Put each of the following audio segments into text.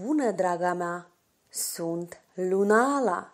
Bună, draga mea! Sunt Lunala!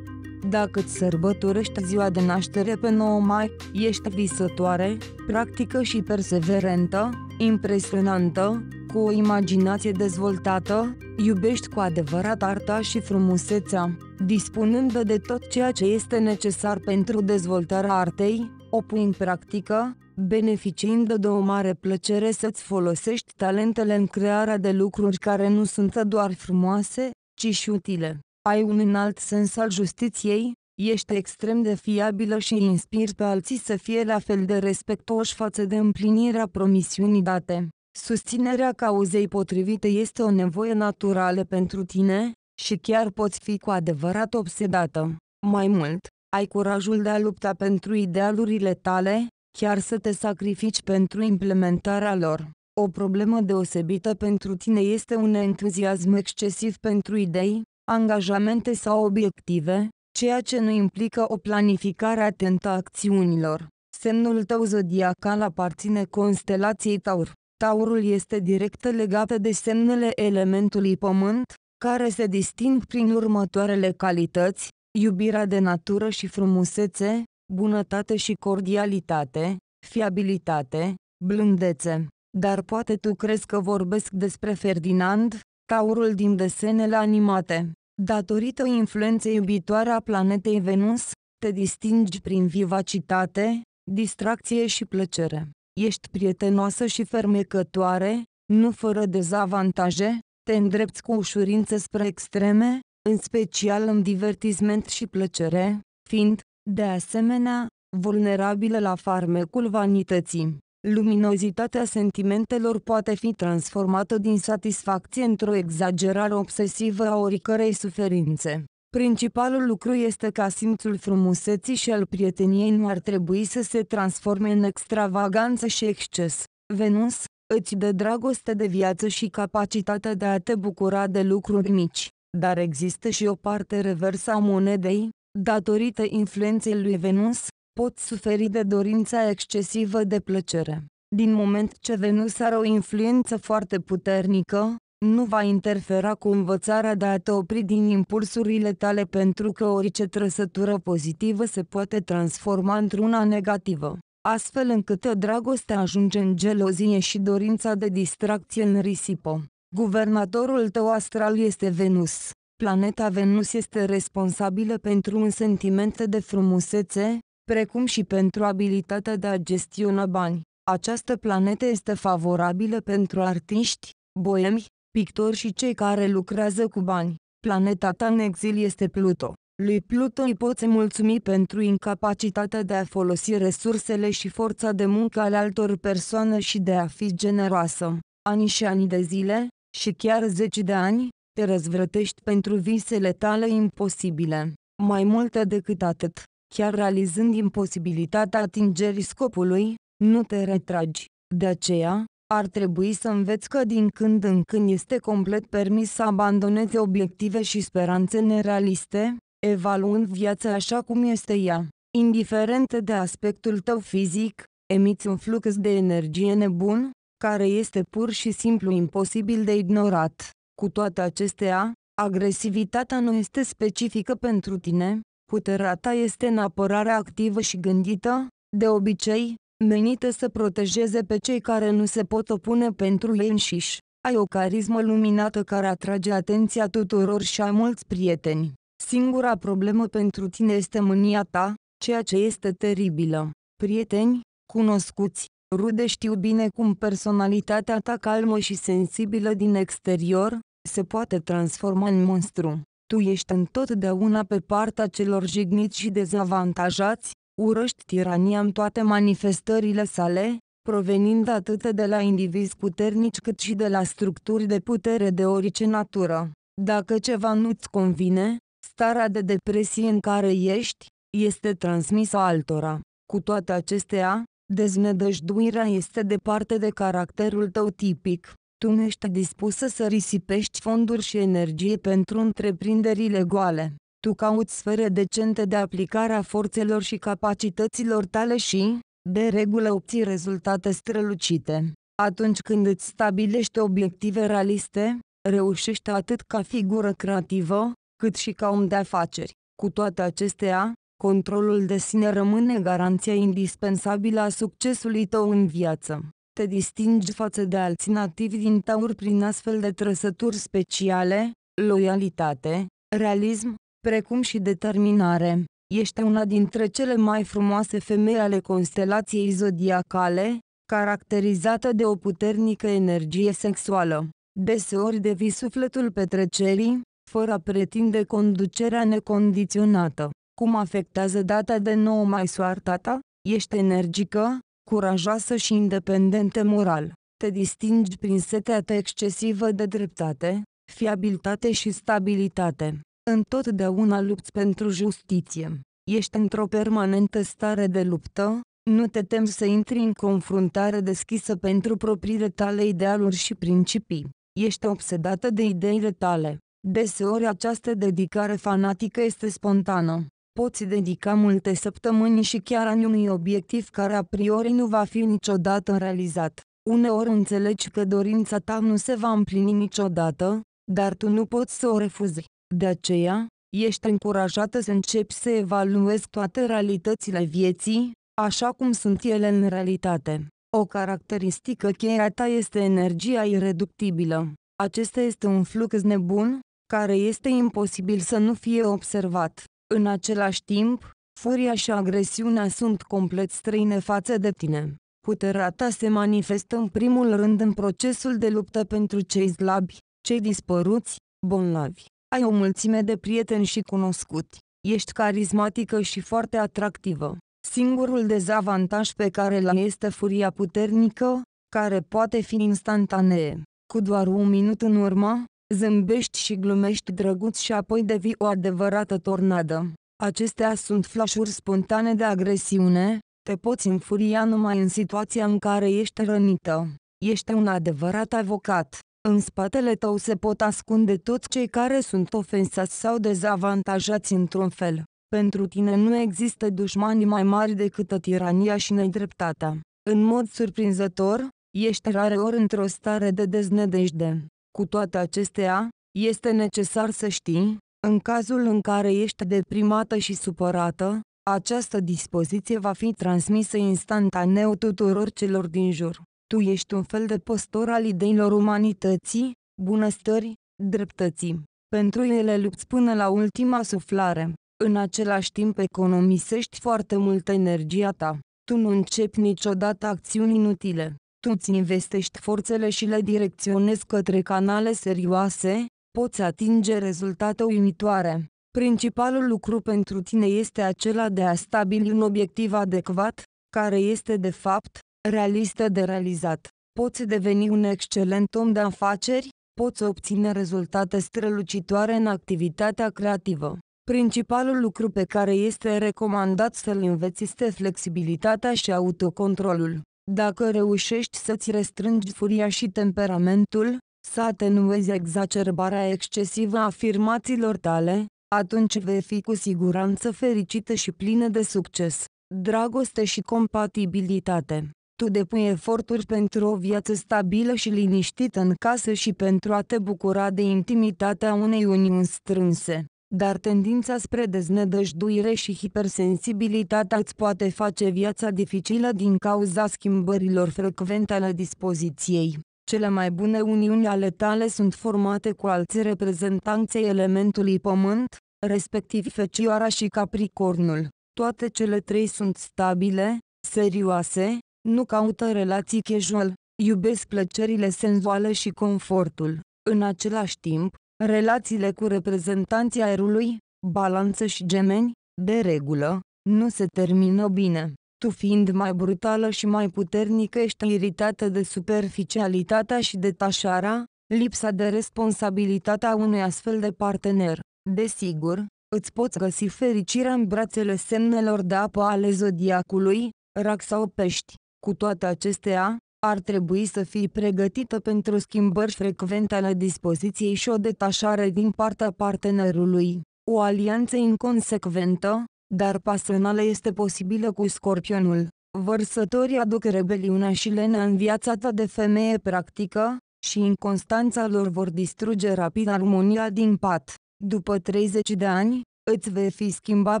Dacă îți sărbătorești ziua de naștere pe 9 mai, ești visătoare, practică și perseverentă, impresionantă, cu o imaginație dezvoltată, iubești cu adevărat arta și frumusețea, dispunând de tot ceea ce este necesar pentru dezvoltarea artei, o pui în practică, beneficiind de, o mare plăcere să-ți folosești talentele în crearea de lucruri care nu sunt doar frumoase, ci și utile. Ai un înalt sens al justiției, ești extrem de fiabilă și inspiri pe alții să fie la fel de respectoși față de împlinirea promisiunii date. Susținerea cauzei potrivite este o nevoie naturală pentru tine, și chiar poți fi cu adevărat obsedată. Mai mult, ai curajul de a lupta pentru idealurile tale, chiar să te sacrifici pentru implementarea lor. O problemă deosebită pentru tine este un entuziasm excesiv pentru idei, angajamente sau obiective, ceea ce nu implică o planificare atentă a acțiunilor. Semnul tău zodiacal aparține constelației Taur. Taurul este direct legat de semnele elementului Pământ, care se disting prin următoarele calități, Iubirea de natură și frumusețe, bunătate și cordialitate, fiabilitate, blândețe. Dar poate tu crezi că vorbesc despre Ferdinand, taurul din desenele animate. Datorită influenței iubitoare a planetei Venus, te distingi prin vivacitate, distracție și plăcere. Ești prietenoasă și fermecătoare, nu fără dezavantaje, te îndrepți cu ușurință spre extreme, în special în divertisment și plăcere, fiind, de asemenea, vulnerabilă la farmecul vanității. Luminozitatea sentimentelor poate fi transformată din satisfacție într-o exagerare obsesivă a oricărei suferințe. Principalul lucru este ca simțul frumuseții și al prieteniei nu ar trebui să se transforme în extravaganță și exces. Venus, îți dă dragoste de viață și capacitatea de a te bucura de lucruri mici dar există și o parte reversă a monedei, datorită influenței lui Venus, pot suferi de dorința excesivă de plăcere. Din moment ce Venus are o influență foarte puternică, nu va interfera cu învățarea de a te opri din impulsurile tale pentru că orice trăsătură pozitivă se poate transforma într-una negativă, astfel încât dragostea ajunge în gelozie și dorința de distracție în risipă. Guvernatorul tău astral este Venus. Planeta Venus este responsabilă pentru un sentiment de frumusețe, precum și pentru abilitatea de a gestiona bani. Această planetă este favorabilă pentru artiști, boemi, pictori și cei care lucrează cu bani. Planeta ta în exil este Pluto. Lui Pluto îi poți mulțumi pentru incapacitatea de a folosi resursele și forța de muncă ale altor persoane și de a fi generoasă. Ani și ani de zile, și chiar zeci de ani, te răzvrătești pentru visele tale imposibile. Mai mult decât atât, chiar realizând imposibilitatea atingerii scopului, nu te retragi. De aceea, ar trebui să înveți că din când în când este complet permis să abandonezi obiective și speranțe nerealiste, evaluând viața așa cum este ea. Indiferent de aspectul tău fizic, emiți un flux de energie nebun, care este pur și simplu imposibil de ignorat. Cu toate acestea, agresivitatea nu este specifică pentru tine, puterea ta este în apărare activă și gândită, de obicei, menită să protejeze pe cei care nu se pot opune pentru ei înșiși. Ai o carismă luminată care atrage atenția tuturor și ai mulți prieteni. Singura problemă pentru tine este mânia ta, ceea ce este teribilă. Prieteni, cunoscuți, Rude știu bine cum personalitatea ta calmă și sensibilă din exterior, se poate transforma în monstru. Tu ești întotdeauna pe partea celor jigniți și dezavantajați, urăști tirania în toate manifestările sale, provenind atât de la indivizi puternici cât și de la structuri de putere de orice natură. Dacă ceva nu-ți convine, starea de depresie în care ești, este transmisă altora. Cu toate acestea, Deznădăjduirea este departe de caracterul tău tipic. Tu nu ești dispusă să risipești fonduri și energie pentru întreprinderile goale. Tu cauți sfere decente de aplicare a forțelor și capacităților tale și, de regulă, obții rezultate strălucite. Atunci când îți stabilești obiective realiste, reușești atât ca figură creativă, cât și ca om de afaceri. Cu toate acestea, Controlul de sine rămâne garanția indispensabilă a succesului tău în viață. Te distingi față de alții nativi din taur prin astfel de trăsături speciale, loialitate, realism, precum și determinare. Ești una dintre cele mai frumoase femei ale constelației zodiacale, caracterizată de o puternică energie sexuală. Deseori devii sufletul petrecerii, fără a pretinde conducerea necondiționată. Cum afectează data de 9 mai soarta ta? Ești energică, curajoasă și independentă moral. Te distingi prin setea ta excesivă de dreptate, fiabilitate și stabilitate. Întotdeauna lupți pentru justiție. Ești într-o permanentă stare de luptă, nu te tem să intri în confruntare deschisă pentru propriile tale idealuri și principii. Ești obsedată de ideile tale. Deseori această dedicare fanatică este spontană poți dedica multe săptămâni și chiar ani unui obiectiv care a priori nu va fi niciodată realizat. Uneori înțelegi că dorința ta nu se va împlini niciodată, dar tu nu poți să o refuzi. De aceea, ești încurajată să începi să evaluezi toate realitățile vieții, așa cum sunt ele în realitate. O caracteristică cheie a ta este energia ireductibilă. Acesta este un flux nebun, care este imposibil să nu fie observat. În același timp, furia și agresiunea sunt complet străine față de tine. Puterea ta se manifestă în primul rând în procesul de luptă pentru cei slabi, cei dispăruți, bolnavi. Ai o mulțime de prieteni și cunoscuți. Ești carismatică și foarte atractivă. Singurul dezavantaj pe care l-ai este furia puternică, care poate fi instantanee. Cu doar un minut în urmă, zâmbești și glumești drăguț și apoi devii o adevărată tornadă. Acestea sunt flașuri spontane de agresiune, te poți înfuria numai în situația în care ești rănită. Ești un adevărat avocat. În spatele tău se pot ascunde toți cei care sunt ofensați sau dezavantajați într-un fel. Pentru tine nu există dușmani mai mari decât tirania și nedreptatea. În mod surprinzător, ești rareori într-o stare de deznădejde. Cu toate acestea, este necesar să știi, în cazul în care ești deprimată și supărată, această dispoziție va fi transmisă instantaneu tuturor celor din jur. Tu ești un fel de postor al ideilor umanității, bunăstării, dreptății. Pentru ele lupți până la ultima suflare. În același timp economisești foarte multă energia ta. Tu nu începi niciodată acțiuni inutile tu-ți investești forțele și le direcționezi către canale serioase, poți atinge rezultate uimitoare. Principalul lucru pentru tine este acela de a stabili un obiectiv adecvat, care este de fapt, realistă de realizat. Poți deveni un excelent om de afaceri, poți obține rezultate strălucitoare în activitatea creativă. Principalul lucru pe care este recomandat să-l înveți este flexibilitatea și autocontrolul. Dacă reușești să-ți restrângi furia și temperamentul, să atenuezi exacerbarea excesivă a afirmațiilor tale, atunci vei fi cu siguranță fericită și plină de succes, dragoste și compatibilitate. Tu depui eforturi pentru o viață stabilă și liniștită în casă și pentru a te bucura de intimitatea unei uniuni strânse dar tendința spre deznădăjduire și hipersensibilitatea îți poate face viața dificilă din cauza schimbărilor frecvente ale dispoziției. Cele mai bune uniuni ale tale sunt formate cu alți reprezentanței elementului pământ, respectiv fecioara și capricornul. Toate cele trei sunt stabile, serioase, nu caută relații casual, iubesc plăcerile senzuale și confortul. În același timp, Relațiile cu reprezentanții aerului, balanță și gemeni, de regulă, nu se termină bine. Tu fiind mai brutală și mai puternică ești iritată de superficialitatea și detașarea, lipsa de responsabilitate a unui astfel de partener. Desigur, îți poți găsi fericirea în brațele semnelor de apă ale zodiacului, rac sau pești. Cu toate acestea, ar trebui să fii pregătită pentru schimbări frecvente ale dispoziției și o detașare din partea partenerului. O alianță inconsecventă, dar pasională este posibilă cu scorpionul. Vărsătorii aduc rebeliunea și lenea în viața ta de femeie practică, și inconstanța lor vor distruge rapid armonia din pat. După 30 de ani, îți vei fi schimba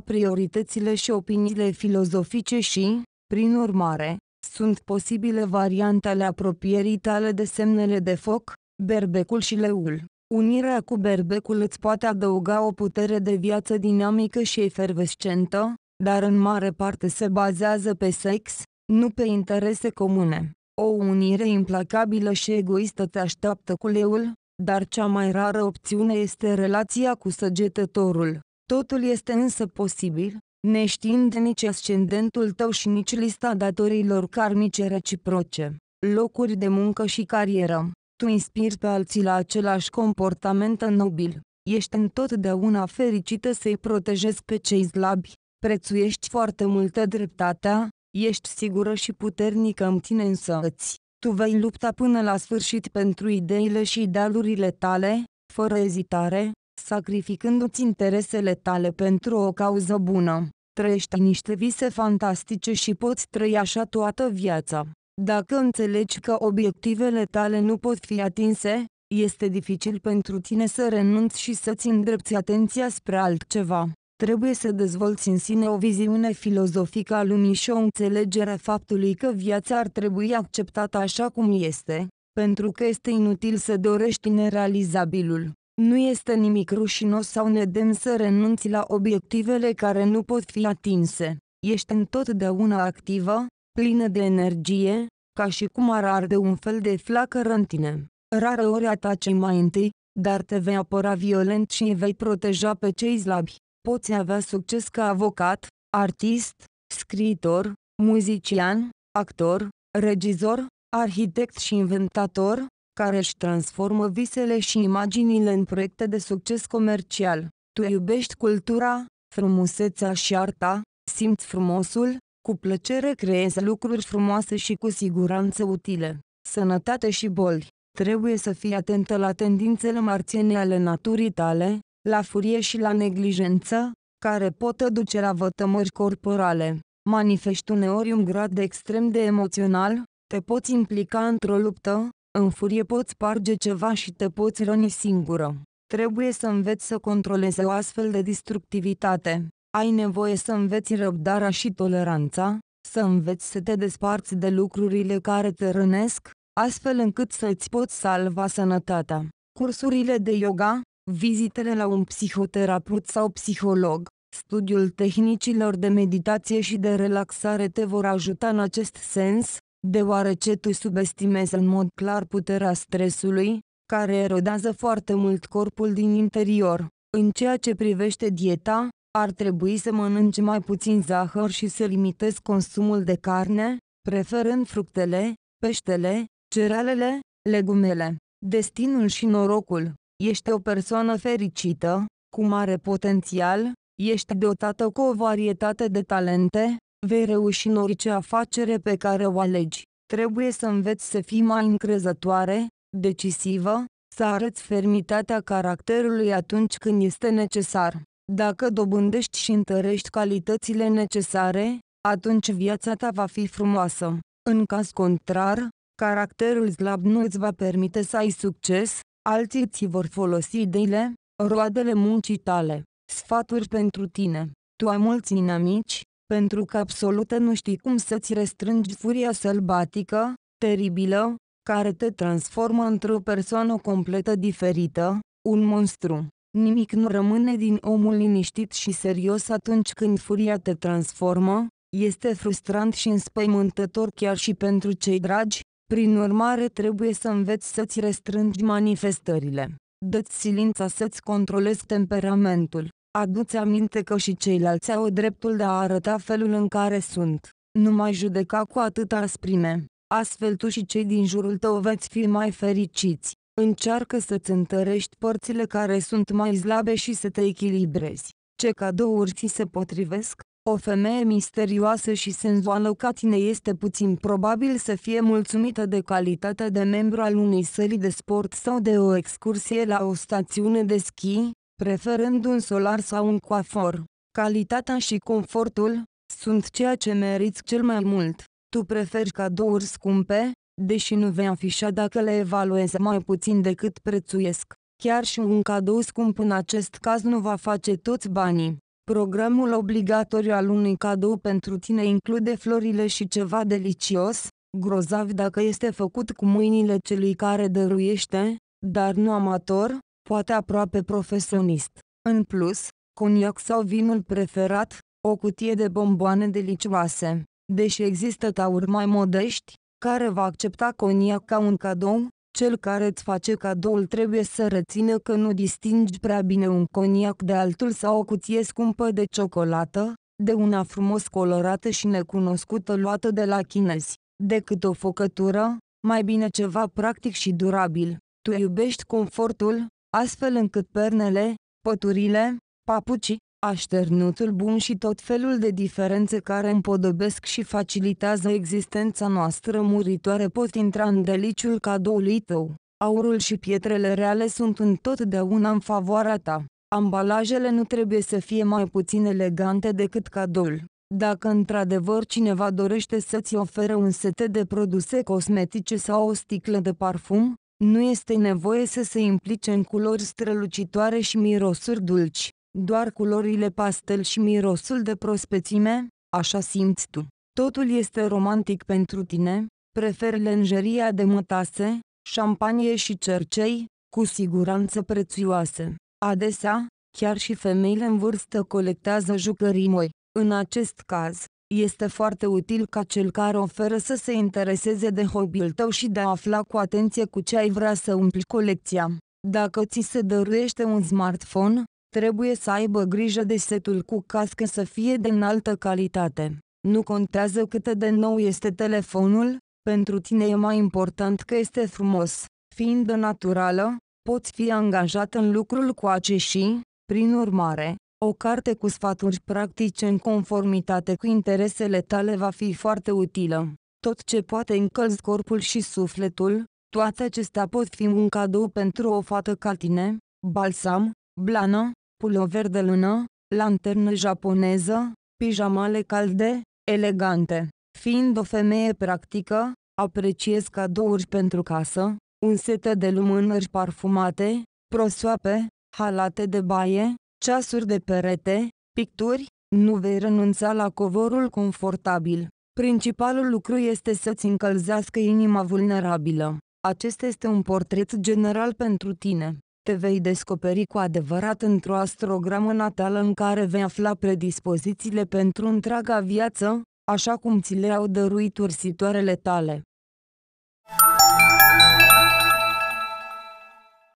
prioritățile și opiniile filozofice și, prin urmare, sunt posibile variante ale apropierii tale de semnele de foc, berbecul și leul. Unirea cu berbecul îți poate adăuga o putere de viață dinamică și efervescentă, dar în mare parte se bazează pe sex, nu pe interese comune. O unire implacabilă și egoistă te așteaptă cu leul, dar cea mai rară opțiune este relația cu săgetătorul. Totul este însă posibil, neștiind nici ascendentul tău și nici lista datorilor karmice reciproce, locuri de muncă și carieră. Tu inspiri pe alții la același comportament nobil. Ești întotdeauna fericită să-i protejezi pe cei slabi, prețuiești foarte multă dreptatea, ești sigură și puternică în tine însăți. Tu vei lupta până la sfârșit pentru ideile și idealurile tale, fără ezitare, sacrificându-ți interesele tale pentru o cauză bună. Trăiești niște vise fantastice și poți trăi așa toată viața. Dacă înțelegi că obiectivele tale nu pot fi atinse, este dificil pentru tine să renunți și să-ți îndrepți atenția spre altceva. Trebuie să dezvolți în sine o viziune filozofică a lumii și o înțelegere a faptului că viața ar trebui acceptată așa cum este, pentru că este inutil să dorești nerealizabilul. Nu este nimic rușinos sau nedemn să renunți la obiectivele care nu pot fi atinse. Ești întotdeauna activă, plină de energie, ca și cum ar arde un fel de flacără în tine. Rară ori ataci mai întâi, dar te vei apăra violent și vei proteja pe cei slabi. Poți avea succes ca avocat, artist, scriitor, muzician, actor, regizor, arhitect și inventator, care își transformă visele și imaginile în proiecte de succes comercial. Tu iubești cultura, frumusețea și arta, simți frumosul, cu plăcere creezi lucruri frumoase și cu siguranță utile. Sănătate și boli. Trebuie să fii atentă la tendințele marțiene ale naturii tale, la furie și la neglijență, care pot duce la vătămări corporale. Manifesti uneori un grad de extrem de emoțional, te poți implica într-o luptă, în furie poți sparge ceva și te poți răni singură. Trebuie să înveți să controlezi o astfel de destructivitate. Ai nevoie să înveți răbdarea și toleranța, să înveți să te desparți de lucrurile care te rănesc, astfel încât să-ți poți salva sănătatea. Cursurile de yoga, vizitele la un psihoterapeut sau psiholog, studiul tehnicilor de meditație și de relaxare te vor ajuta în acest sens, deoarece tu subestimezi în mod clar puterea stresului, care erodează foarte mult corpul din interior. În ceea ce privește dieta, ar trebui să mănânci mai puțin zahăr și să limitezi consumul de carne, preferând fructele, peștele, cerealele, legumele. Destinul și norocul. Ești o persoană fericită, cu mare potențial, ești dotată cu o varietate de talente, Vei reuși în orice afacere pe care o alegi. Trebuie să înveți să fii mai încrezătoare, decisivă, să arăți fermitatea caracterului atunci când este necesar. Dacă dobândești și întărești calitățile necesare, atunci viața ta va fi frumoasă. În caz contrar, caracterul slab nu îți va permite să ai succes, alții ți vor folosi ideile, roadele muncii tale. Sfaturi pentru tine. Tu ai mulți inamici, pentru că absolută nu știi cum să-ți restrângi furia sălbatică, teribilă, care te transformă într-o persoană completă diferită, un monstru. Nimic nu rămâne din omul liniștit și serios atunci când furia te transformă, este frustrant și înspăimântător chiar și pentru cei dragi, prin urmare trebuie să înveți să-ți restrângi manifestările. Dă-ți silința să-ți controlezi temperamentul. Aduți aminte că și ceilalți au dreptul de a arăta felul în care sunt. Nu mai judeca cu atâta asprime. Astfel tu și cei din jurul tău veți fi mai fericiți. Încearcă să-ți întărești părțile care sunt mai slabe și să te echilibrezi. Ce cadouri ți se potrivesc? O femeie misterioasă și senzuală ca tine este puțin probabil să fie mulțumită de calitatea de membru al unei sări de sport sau de o excursie la o stațiune de schi, preferând un solar sau un coafor. Calitatea și confortul sunt ceea ce meriți cel mai mult. Tu preferi cadouri scumpe, deși nu vei afișa dacă le evaluezi mai puțin decât prețuiesc. Chiar și un cadou scump în acest caz nu va face toți banii. Programul obligatoriu al unui cadou pentru tine include florile și ceva delicios, grozav dacă este făcut cu mâinile celui care dăruiește, dar nu amator, poate aproape profesionist. În plus, coniac sau vinul preferat, o cutie de bomboane delicioase. Deși există tauri mai modești, care va accepta coniac ca un cadou, cel care îți face cadoul trebuie să rețină că nu distingi prea bine un coniac de altul sau o cutie scumpă de ciocolată, de una frumos colorată și necunoscută luată de la chinezi, decât o focătură, mai bine ceva practic și durabil. Tu iubești confortul, astfel încât pernele, păturile, papucii, așternutul bun și tot felul de diferențe care împodobesc și facilitează existența noastră muritoare pot intra în deliciul cadoului tău. Aurul și pietrele reale sunt întotdeauna în favoarea ta. Ambalajele nu trebuie să fie mai puțin elegante decât cadoul. Dacă într-adevăr cineva dorește să-ți ofere un set de produse cosmetice sau o sticlă de parfum, nu este nevoie să se implice în culori strălucitoare și mirosuri dulci, doar culorile pastel și mirosul de prospețime, așa simți tu. Totul este romantic pentru tine, prefer lenjeria de mătase, șampanie și cercei, cu siguranță prețioase. Adesea, chiar și femeile în vârstă colectează jucării moi. În acest caz, este foarte util ca cel care oferă să se intereseze de hobby-ul tău și de a afla cu atenție cu ce ai vrea să umpli colecția. Dacă ți se dăruiește un smartphone, trebuie să aibă grijă de setul cu cască să fie de înaltă calitate. Nu contează cât de nou este telefonul, pentru tine e mai important că este frumos. Fiind de naturală, poți fi angajat în lucrul cu acești, prin urmare, o carte cu sfaturi practice în conformitate cu interesele tale va fi foarte utilă. Tot ce poate încălzi corpul și sufletul, toate acestea pot fi un cadou pentru o fată ca tine, balsam, blană, pulover de lână, lanternă japoneză, pijamale calde, elegante. Fiind o femeie practică, apreciez cadouri pentru casă, un set de lumânări parfumate, prosoape, halate de baie, ceasuri de perete, picturi, nu vei renunța la covorul confortabil. Principalul lucru este să-ți încălzească inima vulnerabilă. Acesta este un portret general pentru tine. Te vei descoperi cu adevărat într-o astrogramă natală în care vei afla predispozițiile pentru întreaga viață, așa cum ți le-au dăruit ursitoarele tale.